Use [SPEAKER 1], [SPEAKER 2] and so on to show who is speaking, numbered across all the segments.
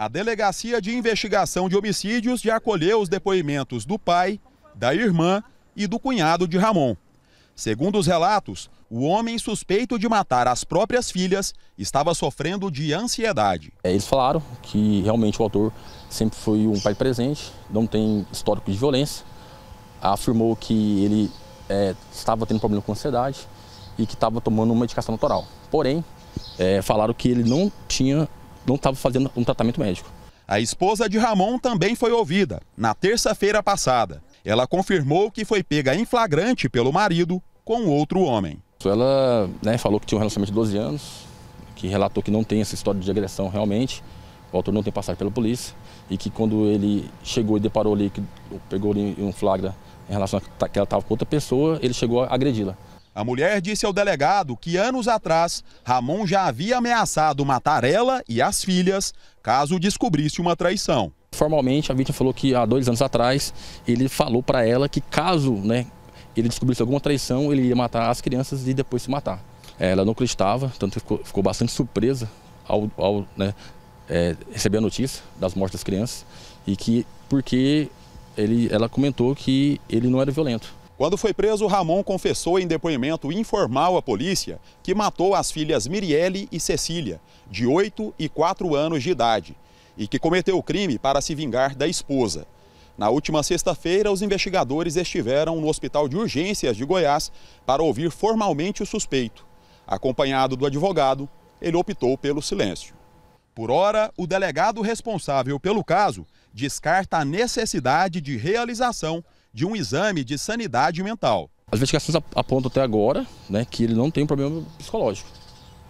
[SPEAKER 1] A Delegacia de Investigação de Homicídios já acolheu os depoimentos do pai, da irmã e do cunhado de Ramon. Segundo os relatos, o homem suspeito de matar as próprias filhas estava sofrendo de ansiedade. É, eles falaram
[SPEAKER 2] que realmente o autor sempre foi um pai presente, não tem histórico de violência. Afirmou que ele é, estava tendo problema com ansiedade e que estava tomando uma medicação natural. Porém, é, falaram que ele não tinha não estava fazendo um tratamento
[SPEAKER 1] médico. A esposa de Ramon também foi ouvida na terça-feira passada. Ela confirmou que foi pega em flagrante pelo marido com outro homem. Ela né,
[SPEAKER 2] falou que tinha um relacionamento de 12 anos, que relatou que não tem essa história de agressão realmente, o autor não tem passado pela polícia, e que quando ele chegou e deparou ali, que pegou ali um flagra
[SPEAKER 1] em relação a que ela estava com outra pessoa, ele chegou a agredi-la. A mulher disse ao delegado que anos atrás, Ramon já havia ameaçado matar ela e as filhas caso descobrisse uma traição. Formalmente, a vítima falou que há dois anos atrás ele falou para
[SPEAKER 2] ela que caso né, ele descobrisse alguma traição, ele ia matar as crianças e depois se matar. É, ela não acreditava, tanto que ficou, ficou bastante surpresa ao, ao né, é, receber a notícia das mortes das crianças e que porque ele, ela comentou que
[SPEAKER 1] ele não era violento. Quando foi preso, Ramon confessou em depoimento informal à polícia que matou as filhas Mirielle e Cecília, de 8 e 4 anos de idade, e que cometeu o crime para se vingar da esposa. Na última sexta-feira, os investigadores estiveram no Hospital de Urgências de Goiás para ouvir formalmente o suspeito. Acompanhado do advogado, ele optou pelo silêncio. Por hora, o delegado responsável pelo caso descarta a necessidade de realização de um exame de sanidade mental.
[SPEAKER 2] As investigações apontam até agora né, que ele não tem um problema psicológico.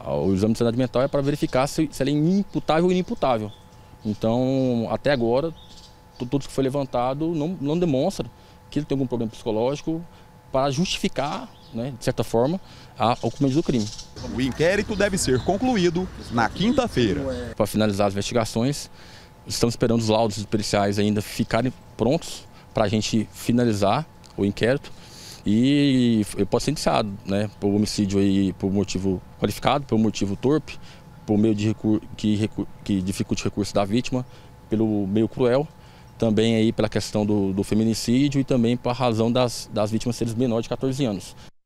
[SPEAKER 2] Ah, o exame de sanidade mental é para verificar se, se ele é imputável ou inimputável. Então, até agora, tudo que foi levantado não, não demonstra que ele tem algum problema psicológico para justificar, né, de certa forma, a, o cometimento do crime. O inquérito deve ser concluído na quinta-feira. Para finalizar as investigações, estamos esperando os laudos periciais ainda ficarem prontos para a gente finalizar o inquérito e posso ser indiciado né, por homicídio aí, por motivo qualificado, por motivo torpe, por meio de recur que, recur que dificulte o recurso da vítima, pelo meio cruel, também aí pela questão do, do feminicídio e também pela razão das, das vítimas serem menores de 14 anos.